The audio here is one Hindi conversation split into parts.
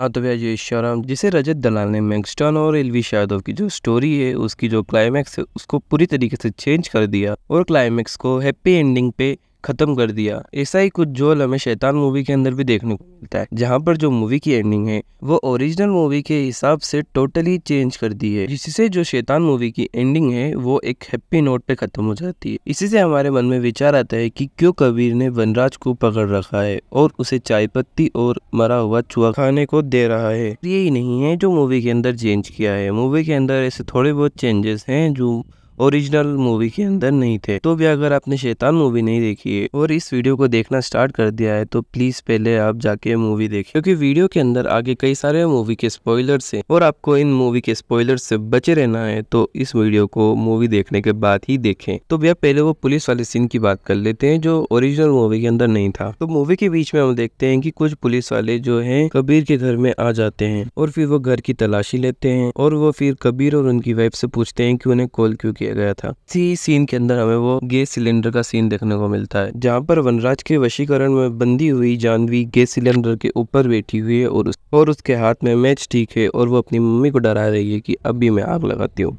हाँ तो भैया ये शर्म जिसे रजत दलाल ने मैंगस्टन और एलवी यादव की जो स्टोरी है उसकी जो क्लाइमैक्स है उसको पूरी तरीके से चेंज कर दिया और क्लाइमैक्स को हैप्पी एंडिंग पे खत्म कर दिया ऐसा ही कुछ जोल हमें शैतान मूवी के अंदर भी देखने को मिलता है जहाँ पर जो मूवी की एंडिंग है वो ओरिजिनल मूवी के हिसाब से टोटली चेंज कर दी है जिससे जो शैतान मूवी की एंडिंग है वो एक हैप्पी नोट पे खत्म हो जाती है इसी से हमारे मन में विचार आता है की क्यों कबीर ने वनराज को पकड़ रखा है और उसे चाय पत्ती और मरा हुआ चुहा खाने को दे रहा है यही नहीं है जो मूवी के अंदर चेंज किया है मूवी के अंदर ऐसे थोड़े बहुत चेंजेस हैं जो ओरिजिनल मूवी के अंदर नहीं थे तो भी अगर आपने शैतान मूवी नहीं देखी है और इस वीडियो को देखना स्टार्ट कर दिया है तो प्लीज पहले आप जाके मूवी देखें क्योंकि वीडियो के अंदर आगे कई सारे मूवी के स्पॉयलर है और आपको इन मूवी के स्पॉयलर से बचे रहना है तो इस वीडियो को मूवी देखने के बाद ही देखे तो भैया पहले वो पुलिस वाले सीन की बात कर लेते हैं जो ओरिजिनल मूवी के अंदर नहीं था तो मूवी के बीच में हम देखते हैं कि कुछ पुलिस वाले जो हैं कबीर के घर में आ जाते हैं और फिर वो घर की तलाशी लेते हैं और वो फिर कबीर और उनकी वाइफ से पूछते हैं कि उन्हें कॉल क्यों किया किया गया था इसी सीन के अंदर हमें वो गैस सिलेंडर का सीन देखने को मिलता है जहाँ पर वनराज के वशीकरण में बंदी हुई जानवी गैस सिलेंडर के ऊपर बैठी हुई है और उस, और उसके हाथ में मैच ठीक है और वो अपनी मम्मी को डरा रही है कि अभी मैं आग लगाती हूँ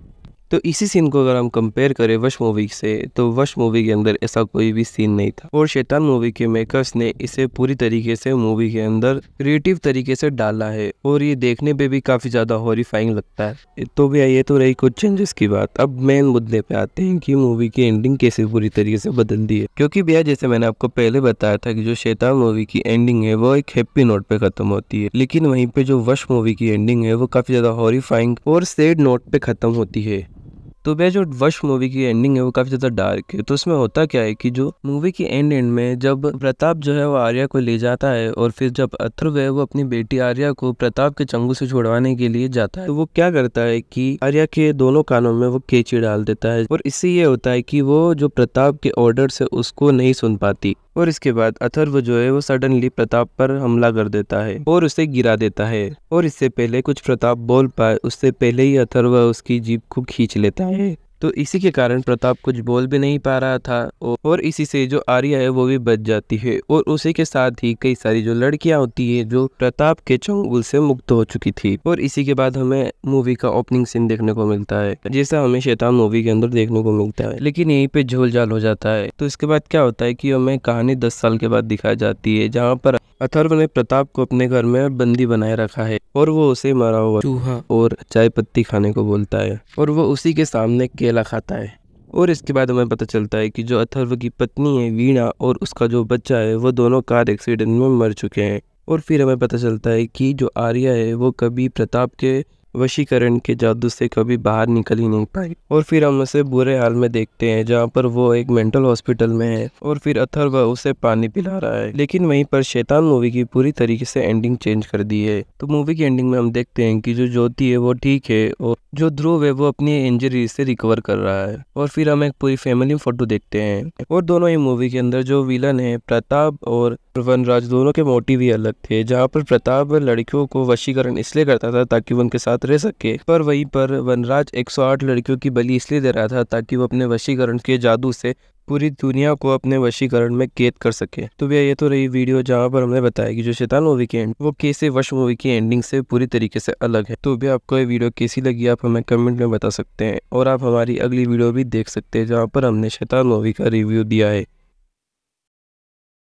तो इसी सीन को अगर हम कंपेयर करें वश मूवी से तो वश मूवी के अंदर ऐसा कोई भी सीन नहीं था और शैतान मूवी के मेकर्स ने इसे पूरी तरीके से मूवी के अंदर क्रिएटिव तरीके से डाला है और ये देखने पे भी काफ़ी ज़्यादा हॉरीफाइंग लगता है तो भैया ये तो रही कुछ चेंजेस की बात अब मेन मुद्दे पे आते हैं कि मूवी की एंडिंग कैसे पूरी तरीके से बदल दी है क्योंकि भैया जैसे मैंने आपको पहले बताया था कि जो शैतान मूवी की एंडिंग है वो एक हैप्पी नोट पे खत्म होती है लेकिन वहीं पे जो वश मूवी की एंडिंग है वो काफ़ी ज़्यादा हॉरीफाइंग और सेड नोट पे खत्म होती है तो भैया जो वश मूवी की एंडिंग है वो काफी ज्यादा डार्क है तो उसमें होता क्या है कि जो मूवी की एंड एंड में जब प्रताप जो है वो आर्या को ले जाता है और फिर जब अथर्व है वो अपनी बेटी आर्या को प्रताप के चंगू से छुड़वाने के लिए जाता है तो वो क्या करता है कि आर्या के दोनों कानों में वो केची डाल देता है और इससे ये होता है कि वो जो प्रताप के ऑर्डर से उसको नहीं सुन पाती और इसके बाद अथर्व जो है वो सडनली प्रताप पर हमला कर देता है और उसे गिरा देता है और इससे पहले कुछ प्रताप बोल पाए उससे पहले ही अथर्व उसकी जीप को खींच लेता है तो इसी के कारण प्रताप कुछ बोल भी नहीं पा रहा था और इसी से जो आर्या है वो भी बच जाती है और उसी के साथ ही कई सारी जो लड़कियां होती है जो प्रताप के चंगुल से मुक्त हो चुकी थी और इसी के बाद हमें मूवी का ओपनिंग सीन देखने को मिलता है जैसा हमें शैतान मूवी के अंदर देखने को मिलता है लेकिन यही पे झोल झाल हो जाता है तो इसके बाद क्या होता है की हमें कहानी दस साल के बाद दिखाई जाती है जहाँ पर अथर्व ने प्रताप को अपने घर में बंदी बनाए रखा है और वो उसे मरा हुआ चूहा और चाय पत्ती खाने को बोलता है और वो उसी के सामने केला खाता है और इसके बाद हमें पता चलता है कि जो अथर्व की पत्नी है वीणा और उसका जो बच्चा है वो दोनों कार एक्सीडेंट में मर चुके हैं और फिर हमें पता चलता है कि जो आर्या है वो कभी प्रताप के वशीकरण के जादू से कभी बाहर निकल ही नहीं पाई और फिर हम उसे बुरे हाल में देखते हैं जहाँ पर वो एक मेंटल हॉस्पिटल में है और फिर अथर वह उसे पानी पिला रहा है लेकिन वहीं पर शैतान मूवी की पूरी तरीके से एंडिंग चेंज कर दी है तो मूवी की एंडिंग में हम देखते हैं कि जो ज्योति है वो ठीक है और जो ध्रुव है वो अपनी इंजरी से रिकवर कर रहा है और फिर हम एक पूरी फैमिली फोटो देखते हैं और दोनों ही मूवी के अंदर जो विलन है प्रताप और और वनराज दोनों के मोटिव ही अलग थे जहाँ पर प्रताप लड़कियों को वशीकरण इसलिए करता था ताकि वो उनके साथ रह सके पर वहीं पर वनराज 108 लड़कियों की बलि इसलिए दे रहा था ताकि वो अपने वशीकरण के जादू से पूरी दुनिया को अपने वशीकरण में कैद कर सके तो भैया ये तो रही वीडियो जहाँ पर हमने बताया कि जो शैतान मूवी की एंड वो कैसे वश मूवी की एंडिंग से पूरी तरीके से अलग है तो भी आपको ये वीडियो कैसी लगी आप हमें कमेंट में बता सकते हैं और आप हमारी अगली वीडियो भी देख सकते हैं जहाँ पर हमने शैतान मूवी का रिव्यू दिया है